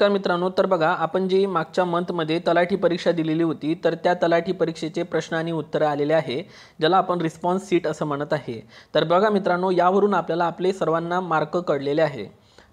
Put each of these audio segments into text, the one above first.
तर मित्रांनो तर बघा आपण जी मागच्या मंथमध्ये तलाठी परीक्षा दिलेली होती तर त्या तलाठी परीक्षेचे प्रश्न आणि उत्तरं आलेले आहे ज्याला आपण रिस्पॉन्स सीट असं म्हणत आहे तर बघा मित्रांनो यावरून आपल्याला आपले सर्वांना मार्क कळलेले आहे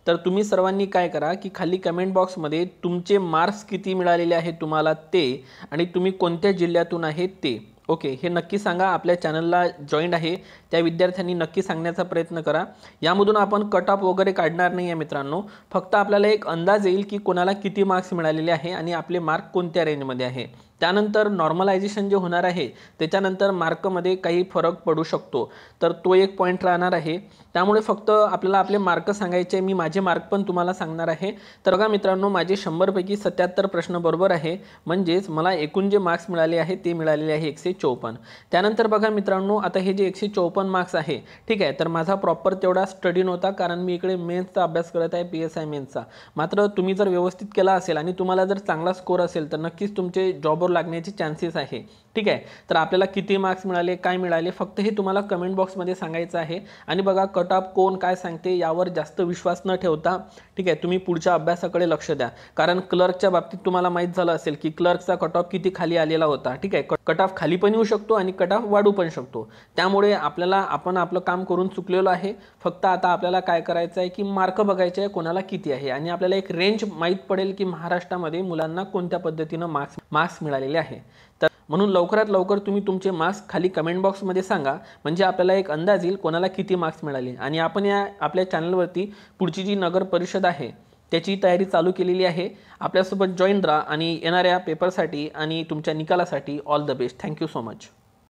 तर तुम्ही सर्वांनी काय करा की खाली कमेंट बॉक्समध्ये तुमचे मार्क्स किती मिळालेले आहेत तुम्हाला ते आणि तुम्ही कोणत्या जिल्ह्यातून आहे ते ओके हे नक्की सांगा आपल्या चॅनलला जॉईंड आहे त्या विद्यार्थ्यांनी नक्की सांगण्याचा प्रयत्न करा यामधून आपण कट ऑफ वगैरे काढणार नाही आहे मित्रांनो फक्त आपल्याला एक अंदाज येईल की कोणाला किती मार्क्स मिळालेले आहे आणि आपले मार्क कोणत्या रेंजमध्ये आहे त्यानंतर नॉर्मलायझेशन जे होणार आहे त्याच्यानंतर मार्कमध्ये काही फरक पडू शकतो तर तो एक पॉईंट राहणार आहे त्यामुळे फक्त आपल्याला आपले मार्क सांगायचे मी माझे मार्क पण तुम्हाला सांगणार आहे तर बघा मित्रांनो माझे शंभरपैकी सत्याहत्तर प्रश्न बरोबर आहे म्हणजेच मला एकूण जे मार्क्स मिळाले आहे ते मिळालेले आहे एकशे चौपन्न त्यानंतर बघा मित्रांनो आता हे जे एकशे चौपन्न मार्क्स आहे ठीक आहे तर माझा प्रॉपर तेवढा स्टडी नव्हता कारण मी इकडे मेन्सचा अभ्यास करत आहे पी एस आय मेन्सचा मात्र तुम्ही जर व्यवस्थित केला असेल आणि तुम्हाला जर चांगला स्कोर असेल तर नक्कीच तुमचे जॉबवर लागण्याचे चान्सेस आहे ठीक आहे तर आपल्याला किती मार्क्स मिळाले काय मिळाले फक्त हे तुम्हाला कमेंट बॉक्समध्ये सांगायचं आहे आणि बघा कट ऑफ कोण काय सांगते यावर जास्त विश्वास न ठेवता ठीक आहे तुम्ही पुढच्या अभ्यासाकडे लक्ष द्या कारण क्लर्कच्या बाबतीत तुम्हाला माहीत झालं असेल की क्लर्कचा कट ऑफ किती खाली आलेला होता ठीक आहे कट ऑफ खाली पण येऊ शकतो आणि कट ऑफ वाढू पण शकतो त्यामुळे आपल्याला आपण आपलं काम करून चुकलेलो आहे फक्त आता आपल्याला काय करायचं आहे की मार्क बघायचे आहे कोणाला किती आहे आणि आपल्याला एक रेंज माहीत पडेल की महाराष्ट्रामध्ये मुलांना कोणत्या पद्धतीनं मार्क्स मार्क्स मिळालेले आहे तर म्हणून लवकरात लवकर तुम्ही तुमचे मार्क्स खाली कमेंट बॉक्समध्ये सांगा म्हणजे आपल्याला एक अंदाज येईल कोणाला किती मार्क्स मिळाले आणि आपण या आपल्या चॅनलवरती पुढची जी नगर परिषद आहे त्याची तयारी चालू केलेली आहे आपल्यासोबत जॉईन राहा आणि येणाऱ्या पेपरसाठी आणि तुमच्या निकालासाठी all the best thank you so much